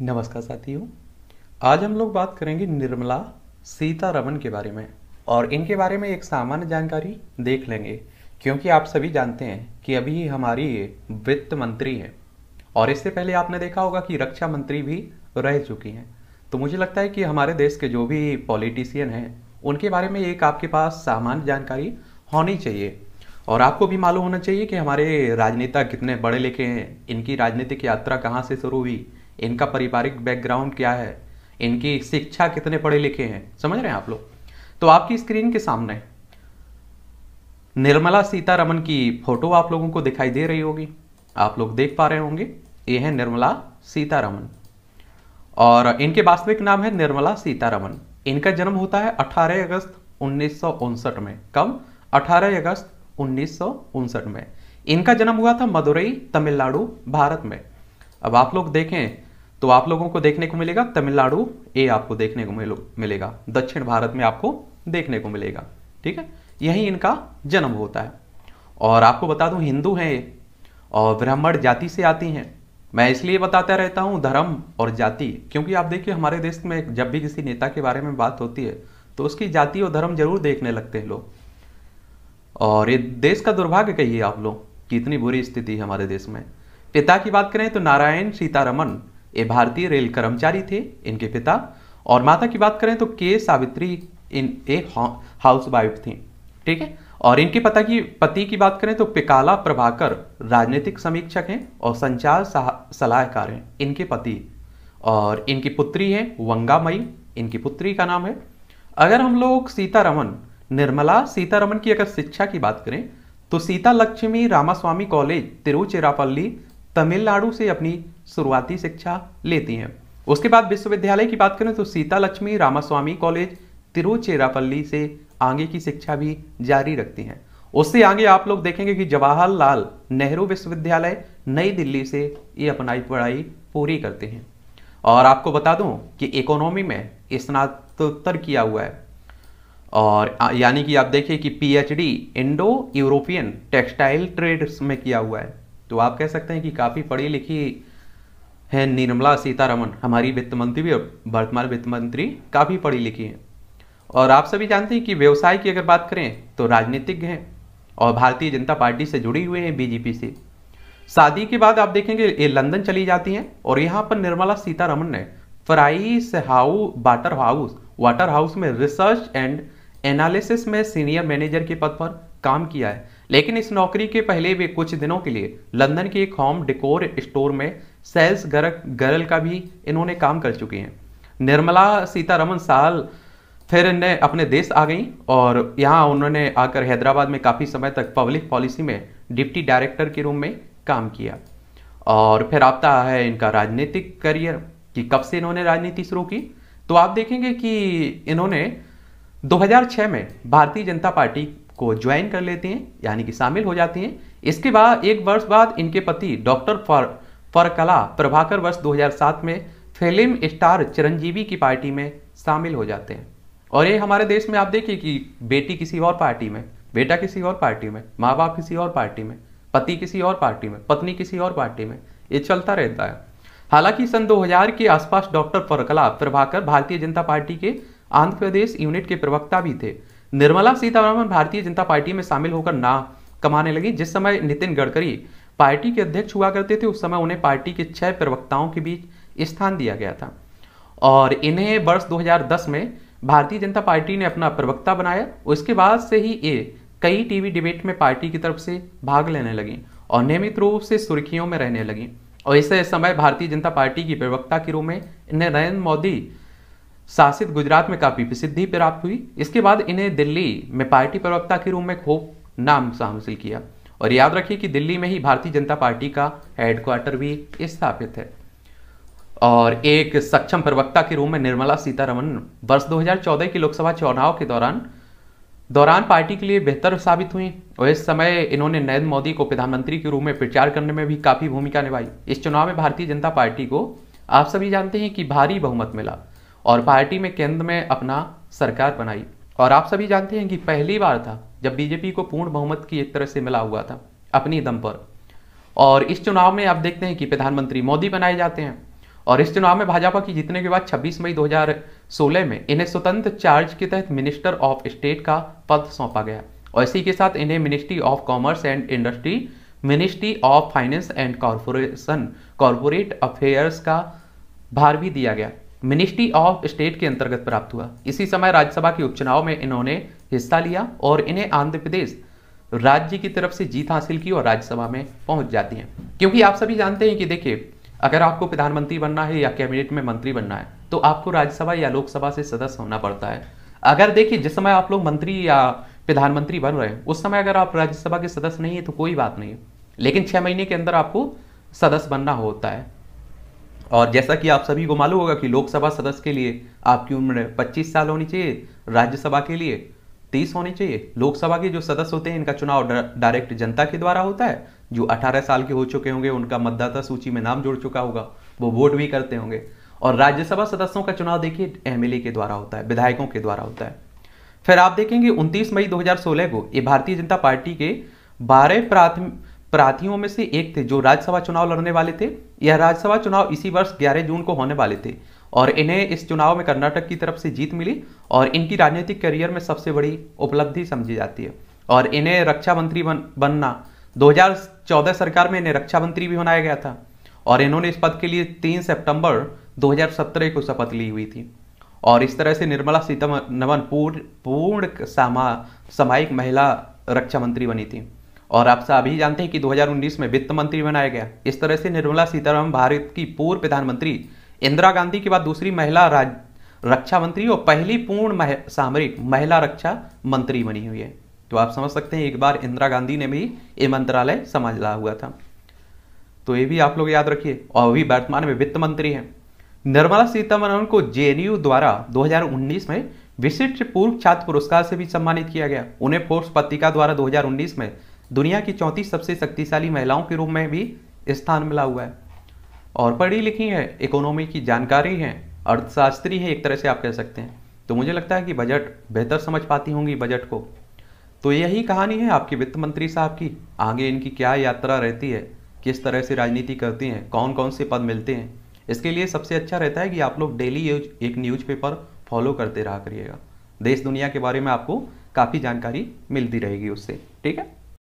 नमस्कार साथियों आज हम लोग बात करेंगे निर्मला सीतारमन के बारे में और इनके बारे में एक सामान्य जानकारी देख लेंगे क्योंकि आप सभी जानते हैं कि अभी हमारी वित्त मंत्री हैं और इससे पहले आपने देखा होगा कि रक्षा मंत्री भी रह चुकी हैं तो मुझे लगता है कि हमारे देश के जो भी पॉलिटिशियन हैं उनके बारे में एक आपके पास सामान्य जानकारी होनी चाहिए और आपको भी मालूम होना चाहिए कि हमारे राजनेता कितने बड़े लिखे हैं इनकी राजनीतिक यात्रा कहाँ से शुरू हुई इनका पारिवारिक बैकग्राउंड क्या है इनकी शिक्षा कितने पढ़े लिखे हैं समझ रहे हैं आप लोग तो आपकी स्क्रीन के सामने निर्मला सीतारमन की फोटो आप लोगों को दिखाई दे रही होगी आप लोग देख पा रहे होंगे ये है निर्मला सीतारमन और इनके वास्तविक नाम है निर्मला सीतारमन इनका जन्म होता है 18 अगस्त उन्नीस में कब 18 अगस्त उन्नीस में इनका जन्म हुआ था मदुरई तमिलनाडु भारत में अब आप लोग देखें तो आप लोगों को देखने को मिलेगा तमिलनाडु ए आपको देखने को मिलेगा दक्षिण भारत में आपको देखने को मिलेगा ठीक है यही इनका जन्म होता है और आपको बता दूं हिंदू हैं ये और ब्राह्मण जाति से आती हैं मैं इसलिए बताता रहता हूं धर्म और जाति क्योंकि आप देखिए हमारे देश में जब भी किसी नेता के बारे में बात होती है तो उसकी जाति और धर्म जरूर देखने लगते हैं लोग और ये देश का दुर्भाग्य कहिए आप लोग कितनी बुरी स्थिति है हमारे देश में पिता की बात करें तो नारायण सीतारमन ये भारतीय रेल कर्मचारी थे इनके पिता और माता की बात करें तो के Savitri in a housewife थी ठीक है और इनके पता की पति की बात करें तो पिकाला प्रभाकर राजनीतिक समीक्षक हैं और संचार सलाहकार हैं इनके पति और इनकी पुत्री है वंगामई इनकी पुत्री का नाम है अगर हम लोग सीतारमन निर्मला सीतारमन की अगर शिक्षा की बात करें तो सीता लक्ष्मी रामास्वामी कॉलेज तिरुचिरापल्ली तमिलनाडु से अपनी शुरुआती शिक्षा लेती हैं उसके बाद विश्वविद्यालय की बात करें तो सीता लक्ष्मी रामास्वामी कॉलेज तिरुचेरापल्ली से आगे की शिक्षा भी जारी रखती हैं उससे आगे आप लोग देखेंगे कि जवाहरलाल नेहरू विश्वविद्यालय नई दिल्ली से ये अपनाई पढ़ाई पूरी करते हैं और आपको बता दूं कि इकोनॉमी में स्नातकोत्तर किया हुआ है और यानी कि आप देखिए कि PhD Indo European textile trades में किया हुआ है तो आप कह सकते हैं कि काफ़ी पढ़ी लिखी है निर्मला सीतारमन हमारी वित्त मंत्री भी वर्तमान वित्त मंत्री काफ़ी पढ़ी लिखी हैं और आप सभी जानते हैं कि व्यवसाय की अगर बात करें तो राजनीतिक हैं और भारतीय जनता पार्टी से जुड़ी हुए हैं बीजेपी से शादी के बाद आप देखेंगे ये लंदन चली जाती हैं और यहाँ पर निर्मला सीतारमन ने फ्राइस हाउ वाटर हाउस वाटर हाउस में रिसर्च एंड एनालिसिस में सीनियर मैनेजर के पद पर काम किया है लेकिन इस नौकरी के पहले वे कुछ दिनों के लिए लंदन के एक होम डिकोर स्टोर में सेल्स गर्ल का भी इन्होंने काम कर चुकी हैं निर्मला सीतारमन साल फिर इन्हें अपने देश आ गई और यहाँ उन्होंने आकर हैदराबाद में काफ़ी समय तक पब्लिक पॉलिसी में डिप्टी डायरेक्टर के रूम में काम किया और फिर आपता है इनका राजनीतिक करियर कि कब से इन्होंने राजनीति शुरू की तो आप देखेंगे कि इन्होंने 2006 में भारतीय जनता पार्टी को ज्वाइन कर लेते हैं यानी कि शामिल हो जाते हैं इसके बाद एक वर्ष बाद इनके पति डॉक्टर फर फरकला प्रभाकर वर्ष 2007 में फिल्म स्टार चिरंजीवी की पार्टी में शामिल हो जाते हैं और ये हमारे देश में आप देखिए कि बेटी किसी और पार्टी में बेटा किसी और पार्टी में माँ बाप किसी और पार्टी में पति किसी और पार्टी में पत्नी किसी और पार्टी में ये चलता रहता है हालांकि सन 2000 के आसपास डॉक्टर फरकला प्रभाकर भारतीय जनता पार्टी के आंध्र प्रदेश यूनिट के प्रवक्ता भी थे निर्मला सीतारामन भारतीय जनता पार्टी में शामिल होकर ना कमाने लगी जिस समय नितिन गडकरी पार्टी के अध्यक्ष हुआ करते थे उस समय उन्हें पार्टी के छह प्रवक्ताओं के बीच स्थान दिया गया था और इन्हें वर्ष 2010 में भारतीय जनता पार्टी ने अपना प्रवक्ता बनाया उसके बाद से ही ये कई टीवी डिबेट में पार्टी की तरफ से भाग लेने लगी और नियमित रूप से सुर्खियों में रहने लगी और इस समय भारतीय जनता पार्टी की प्रवक्ता के रूप में इन्हें नरेंद्र मोदी शासित गुजरात में काफ़ी प्रसिद्धि प्राप्त हुई इसके बाद इन्हें दिल्ली में पार्टी प्रवक्ता के रूप में खूब नाम हासिल किया और याद रखिए कि दिल्ली में ही भारतीय जनता पार्टी का हेडक्वार्टर भी स्थापित है और एक सक्षम प्रवक्ता के रूप में निर्मला सीतारमन वर्ष 2014 के लोकसभा चुनाव के दौरान दौरान पार्टी के लिए बेहतर साबित हुई और इस समय इन्होंने नरेंद्र मोदी को प्रधानमंत्री के रूप में प्रचार करने में भी काफ़ी भूमिका निभाई इस चुनाव में भारतीय जनता पार्टी को आप सभी जानते हैं कि भारी बहुमत मिला और पार्टी में केंद्र में अपना सरकार बनाई और आप सभी जानते हैं कि पहली बार था जब बीजेपी को पूर्ण बहुमत की एक तरह से मिला हुआ था अपनी दम पर और इस चुनाव में आप देखते हैं कि प्रधानमंत्री मोदी बनाए जाते हैं और इस चुनाव में भाजपा की जीतने के बाद 26 मई 2016 में इन्हें स्वतंत्र चार्ज के तहत मिनिस्टर ऑफ स्टेट का पद सौंपा गया और इसी के साथ इन्हें ministry of commerce and industry ministry of finance and corporation corporate affairs का भार भी दिया गया मिनिस्ट्री ऑफ स्टेट के अंतर्गत प्राप्त हुआ इसी समय राज्यसभा के उपचुनाव में इन्होंने हिस्सा लिया और इन्हें आंध्र प्रदेश राज्य की तरफ से जीत हासिल की और राज्यसभा में पहुंच जाती हैं क्योंकि आप सभी जानते हैं कि देखिए अगर आपको प्रधानमंत्री बनना है या कैबिनेट में मंत्री बनना है तो आपको राज्यसभा या लोकसभा से सदस्य होना पड़ता है अगर देखिए जिस समय आप लोग मंत्री या प्रधानमंत्री बन रहे हैं उस समय अगर आप राज्यसभा के सदस्य नहीं है तो कोई बात नहीं लेकिन छः महीने के अंदर आपको सदस्य बनना होता है और जैसा कि आप सभी को मालूम होगा कि लोकसभा सदस्य के लिए आपकी उम्र 25 साल होनी चाहिए राज्यसभा के लिए 30 होनी चाहिए लोकसभा के जो सदस्य होते हैं इनका चुनाव डायरेक्ट जनता के द्वारा होता है जो 18 साल के हो चुके होंगे उनका मतदाता सूची में नाम जुड़ चुका होगा वो वोट भी करते होंगे और राज्यसभा सदस्यों का चुनाव देखिए एम के द्वारा होता है विधायकों के द्वारा होता है फिर आप देखेंगे उनतीस मई दो को ये भारतीय जनता पार्टी के बारह प्राथमिक प्रार्थियों में से एक थे जो राज्यसभा चुनाव लड़ने वाले थे यह राज्यसभा चुनाव इसी वर्ष 11 जून को होने वाले थे और इन्हें इस चुनाव में कर्नाटक की तरफ से जीत मिली और इनकी राजनीतिक करियर में सबसे बड़ी उपलब्धि समझी जाती है और इन्हें रक्षा मंत्री बन, बनना 2014 सरकार में इन्हें रक्षा मंत्री भी बनाया गया था और इन्होंने इस पद के लिए 3 सितंबर 2017 को शपथ ली हुई थी और इस तरह से निर्मला सीतारमन पूर्ण पूर्ण सामा सामायिक महिला रक्षा मंत्री बनी थी और आप सभी जानते हैं कि 2019 में वित्त मंत्री बनाया गया इस तरह से निर्मला सीतारमण भारत की पूर्व प्रधानमंत्री इंदिरा गांधी के बाद दूसरी महिला राज रक्षा मंत्री और पहली पूर्ण मह, सामरिक महिला रक्षा मंत्री बनी हुई है तो आप समझ सकते हैं एक बार इंदिरा गांधी ने भी ये मंत्रालय संभाला हुआ था तो ये भी आप लोग याद रखिए और अभी वर्तमान में वित्त मंत्री हैं निर्मला सीतारमण को जे द्वारा दो में विशिष्ट पूर्व छात्र पुरस्कार से भी सम्मानित किया गया उन्हें फोर्स पत्रिका द्वारा दो में दुनिया की चौथी सबसे शक्तिशाली महिलाओं के रूप में भी स्थान मिला हुआ है और पढ़ी लिखी है इकोनॉमी की जानकारी है अर्थशास्त्री है एक तरह से आप कह सकते हैं तो मुझे लगता है कि बजट बेहतर समझ पाती होंगी बजट को तो यही कहानी है आपके वित्त मंत्री साहब की आगे इनकी क्या यात्रा रहती है किस तरह से राजनीति करती हैं कौन कौन से पद मिलते हैं इसके लिए सबसे अच्छा रहता है कि आप लोग डेली एक न्यूज़पेपर फॉलो करते रहा करिएगा देश दुनिया के बारे में आपको काफ़ी जानकारी मिलती रहेगी उससे ठीक है